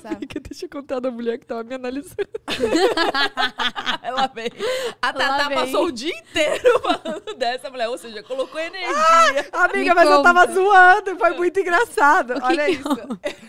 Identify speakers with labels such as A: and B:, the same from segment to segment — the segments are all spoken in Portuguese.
A: sabe? Amiga, deixa eu contar da mulher que tava me analisando. Ela veio. A Tatá passou o dia inteiro falando dessa mulher, ou seja, colocou ah, energia. Ah, amiga, me mas conta. eu tava zoando, foi muito engraçado. Olha que isso.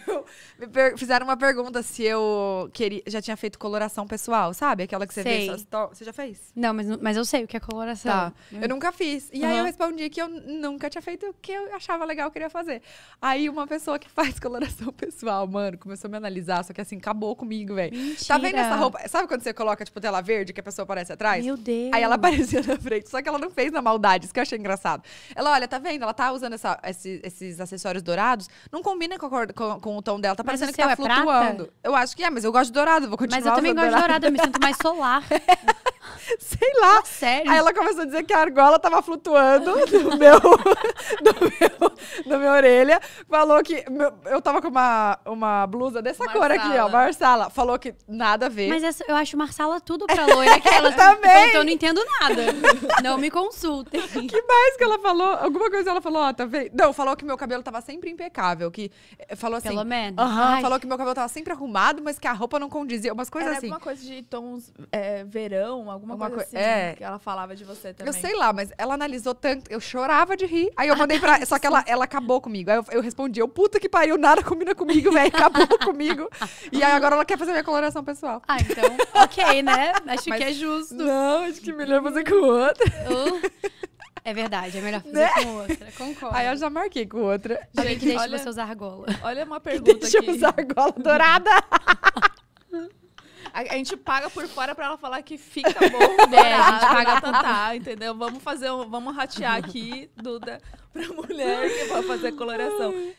A: Fizeram uma pergunta se eu queria, já tinha feito coloração pessoal, sabe? Aquela que você sei. vê. Você já fez? Não, mas, mas eu sei o que é coloração. Tá. Eu nunca fiz. E uhum. aí eu respondi que eu nunca tinha feito o que eu achava legal, queria fazer. Aí uma pessoa que faz coloração pessoal, mano, começou a me analisar, só que assim, acabou comigo, velho. Tá vendo essa roupa? Sabe quando você coloca, tipo, tela verde, que a pessoa aparece atrás? Meu Deus. Aí ela aparecia na frente, só que ela não fez na maldade, isso que eu achei engraçado. Ela, olha, tá vendo? Ela tá usando essa, esses, esses acessórios dourados, não combina com, a cor, com, com o tom dela. Tá mas parecendo que tá é flutuando. Prata? Eu acho que é, mas eu gosto de dourado, vou continuar Mas eu também gosto de dourado, eu me sinto mais solar. Sei lá. Não, sério. Aí ela começou a dizer que a argola tava flutuando do meu, do na minha orelha, falou que. meu- eu tava com uma, uma blusa dessa cor aqui, ó, Marsala. Falou que nada a ver. Mas essa- eu acho Marsala tudo pra loira. Que ela também. então eu não entendo nada. não me consultem. que mais que ela falou? Alguma coisa ela falou, ó, tá vendo? Não, falou que meu cabelo tava sempre impecável. Que eh, falou assim. Pelo menos. falou que meu cabelo tava sempre arrumado, mas que a roupa não condizia. Umas coisas Era assim. alguma coisa de tons é, verão, alguma coisa assim. é. Que ela falava de você também. Eu sei lá, mas ela analisou tanto, eu chorava de rir. Aí eu ah, mandei pra. Tá. Só que ela, ela acabou comigo. Aí eu, eu respondi, eu, puta que pariu, nada combina comigo, velho, acabou comigo. E aí agora ela quer fazer minha coloração pessoal. Ah, então, ok, né? Acho Mas, que é justo. Não, acho que é melhor fazer com outra. Uh, é verdade, é melhor fazer né? com outra, concordo. Aí eu já marquei com outra. Gente, deixa olha, você usar argola. Olha uma pergunta que deixa aqui. Deixa eu usar argola dourada. A, gente paga por fora pra ela falar que fica bom. É, né? a gente paga tatá, entendeu? Vamos fazer um, vamos ratear aqui, Duda, pra mulher que vai fazer coloração.